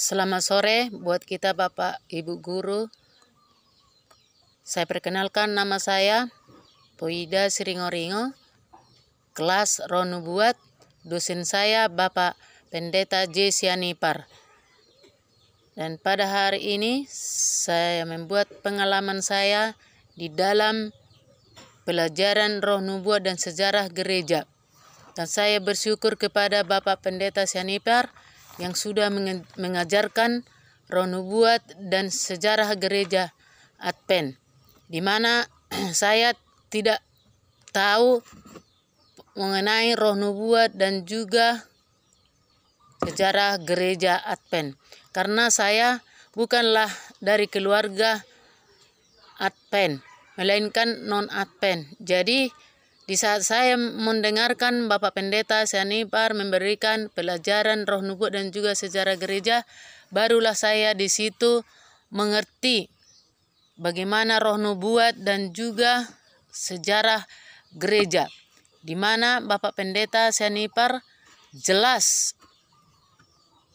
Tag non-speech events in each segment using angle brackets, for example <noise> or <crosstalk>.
Selamat sore buat kita Bapak Ibu Guru. Saya perkenalkan nama saya Poida Siringoringo, kelas Ronu Buat, dosen saya Bapak Pendeta J. Sianipar. Dan pada hari ini saya membuat pengalaman saya di dalam pelajaran roh nubuat dan sejarah gereja. Dan saya bersyukur kepada Bapak Pendeta Sianipar yang sudah mengajarkan roh nubuat dan sejarah gereja Advent di mana <clears throat> saya tidak tahu mengenai roh nubuat dan juga sejarah gereja Advent karena saya bukanlah dari keluarga Advent melainkan non Advent jadi di saat saya mendengarkan Bapak Pendeta Sianipar memberikan pelajaran roh Nubuat dan juga sejarah gereja, barulah saya di situ mengerti bagaimana roh nubuat dan juga sejarah gereja. Di mana Bapak Pendeta Sianipar jelas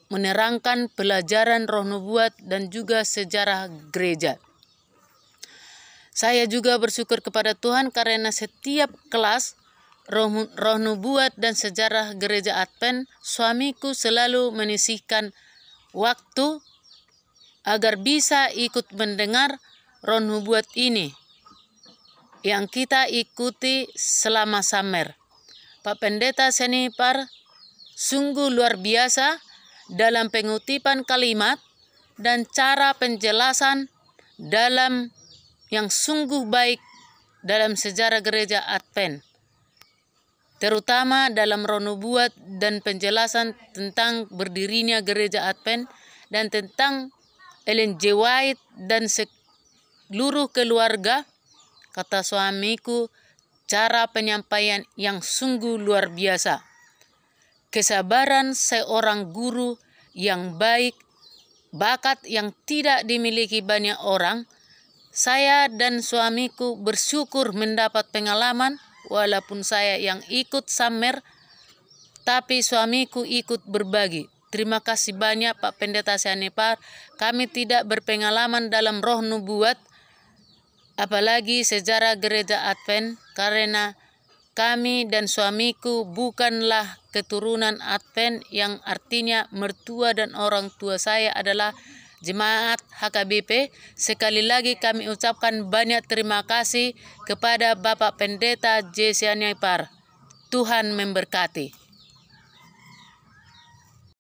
menerangkan pelajaran roh nubuat dan juga sejarah gereja. Saya juga bersyukur kepada Tuhan karena setiap kelas roh, roh nubuat dan sejarah gereja Advent, suamiku selalu menisihkan waktu agar bisa ikut mendengar roh nubuat ini yang kita ikuti selama summer. Pak Pendeta Senipar sungguh luar biasa dalam pengutipan kalimat dan cara penjelasan dalam yang sungguh baik dalam sejarah gereja Advent, terutama dalam ronobuat dan penjelasan tentang berdirinya gereja Advent dan tentang Ellen J White dan seluruh keluarga, kata suamiku, cara penyampaian yang sungguh luar biasa. Kesabaran seorang guru yang baik, bakat yang tidak dimiliki banyak orang, saya dan suamiku bersyukur mendapat pengalaman walaupun saya yang ikut samer tapi suamiku ikut berbagi. Terima kasih banyak Pak Pendeta Sianipar. Kami tidak berpengalaman dalam roh nubuat apalagi sejarah gereja Advent karena kami dan suamiku bukanlah keturunan Advent yang artinya mertua dan orang tua saya adalah Jemaat HKBP, sekali lagi kami ucapkan banyak terima kasih kepada Bapak Pendeta Jesse Anyaipar. Tuhan memberkati.